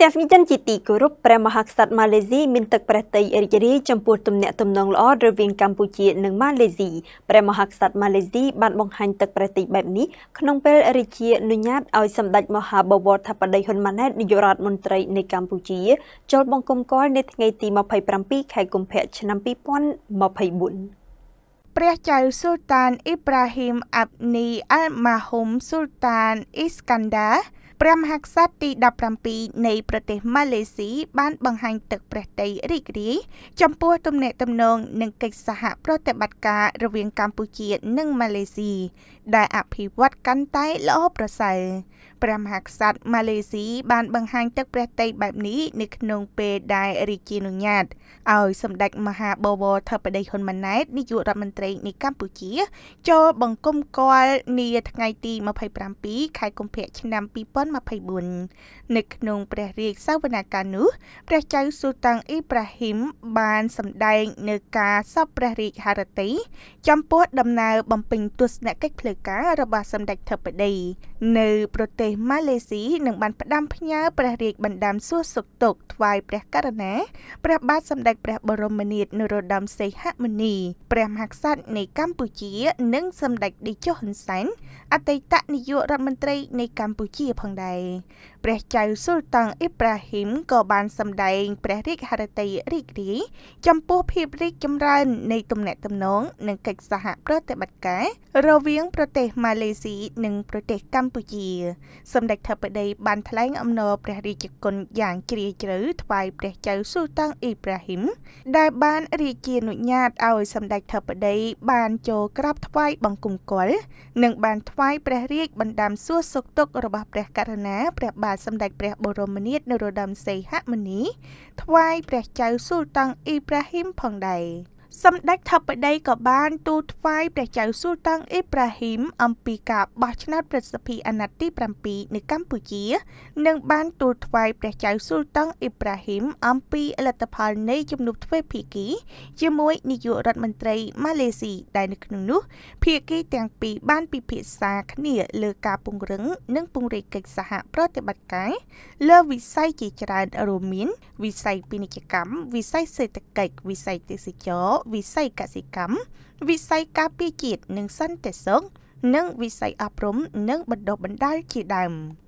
ទស្សនិកជនជាទីគោរពព្រះមហាក្សត្រម៉ាឡេស៊ីមានទឹកព្រះទ័យរីករាយចំពោះទំនាក់ទំនងល្អរវាងកម្ពុជានិងម៉ាឡេស៊ីព្រះមហាក្សត្រម៉ាឡេស៊ីបានបង្ហាញទឹកព្រះទ័យបែបនេះក្នុងពេលរាជានុញ្ញាតឲ្យសម្ដេចមហាបវរធិបតីហ៊ុនម៉ាណែតនាយករដ្ឋមន្ត្រីនៃកម្ពុជាចូលបង្គំគាល់នៅថ្ងៃទី27ខែកុម្ភៈឆ្នាំ2024ព្រះចៅស៊ុលតានអ៊ីប្រាហ៊ីមអាប់នីអាល់ម៉ាហ៊ុំស៊ុលតានអ៊ីស្កាន់ដាព្រះមហាក្សត្រទី17នៃប្រទេសម៉ាឡេស៊ីបាន បង្ហាញទឹកព្រះទ័យរីករាយចំពោះទំនាក់ទំនងនិងកិច្ចសហប្រតិបត្តិការរវាងកម្ពុជានិងម៉ាឡេស៊ីដែលអភិវឌ្ឍកាន់តែល្អប្រសើរព្រះមហាក្សត្រម៉ាឡេស៊ីបានបង្ហាញទឹកព្រះទ័យបែបនេះនៅក្នុងពេលដែលរាជានុញ្ញាតឲ្យសម្ដេចមហាបវរធិបតីហ៊ុនម៉ាណែតនាយករដ្ឋមន្ត្រីនៃកម្ពុជាចូលបង្គំគាល់នាថ្ងៃទី27ខែកុម្ភៈឆ្នាំ2024នៅក្នុងព្រះរាជសវនាកានោះព្រះចៅស៊ូតាំងអ៊ីប្រាហ៊ីមបានសម្ដែងនៅការសពព្រះរាជហឫទ័យចំពោះដំណើរបំពេញទស្សនកិច្ចផ្លូវការរបស់សម្ដេចធិបតីនៅប្រទេសម៉ាឡេស៊ីនឹងបានផ្ដាំផ្ញើព្រះរាជបណ្ដាំសួរសុខទុក្ខថ្វាយព្រះករុណាព្រះបាទសម្ដេចព្រះបរមនាថនរោត្តមសីហមុនីព្រះមហាក្សត្រនៃកម្ពុជា និងសម្ដេចតេជោហ៊ុនសែនអតីតនាយករដ្ឋមន្ត្រីនៃកម្ពុជាផងដែរព្រះចៅស៊ុលតាំងអ៊ីប្រាហ៊ីមក៏បានសម្ដែងព្រះរាជហឫទ័យរីករាយចំពោះភាពរីកចម្រើននៃទំនាក់ទំនងនិងកិច្ចសហប្រតិបត្តិការ រវាង ប្រទេសម៉ាឡេស៊ីនិងប្រទេសកម្ពុជាកម្ពុជាសម្ដេចធិបតី បានថ្លែងអំណរព្រះរាជគុណយ៉ាងជ្រាលជ្រៅថ្វាយព្រះចៅស៊ូតាំងអ៊ីប្រាហ៊ីមដែល បានរាជានុញ្ញាតឲ្យសម្ដេចធិបតី បាន ចូលក្រាបថ្វាយបង្គំគាល់និង បានថ្វាយព្រះរាជបណ្ដាំសួរសុខទុក្ខរបស់ព្រះករុណាព្រះបាទសម្ដេចព្រះបរមនាថនរោត្តមសីហមុនីថ្វាយព្រះចៅស៊ូតាំងអ៊ីប្រាហ៊ីមផងដែរ។សម្ដេចថបដីក៏បានទូលថ្វាយព្រះចៅស៊ូលតាំងអ៊ីប្រាហ៊ីមអំពីការបោះឆ្នោតប្រសិទ្ធិអាណត្តិទី7នៅកម្ពុជា និងបាន ទូលថ្វាយព្រះចៅស៊ូលតាំងអ៊ីប្រាហ៊ីមអំពីលទ្ធផលនៃជំនួបទ្វេភាគីជាមួយនាយករដ្ឋមន្ត្រីម៉ាឡេស៊ីដែលនៅក្នុងនោះភាគីទាំងពីរបានពិភាក្សាគ្នាលើការពង្រឹងនិងពង្រីកកិច្ចសហប្រតិបត្តិការលើវិស័យជាច្រើនរួមមាន វិស័យពាណិជ្ជកម្មវិស័យសេដ្ឋកិច្ចវិស័យទេសចរវិស័យកសិកម្មវិស័យការពារជាតិនិងសន្តិសុខនិងវិស័យអប់រំនិងបណ្ដុះបណ្ដាលជាដើម។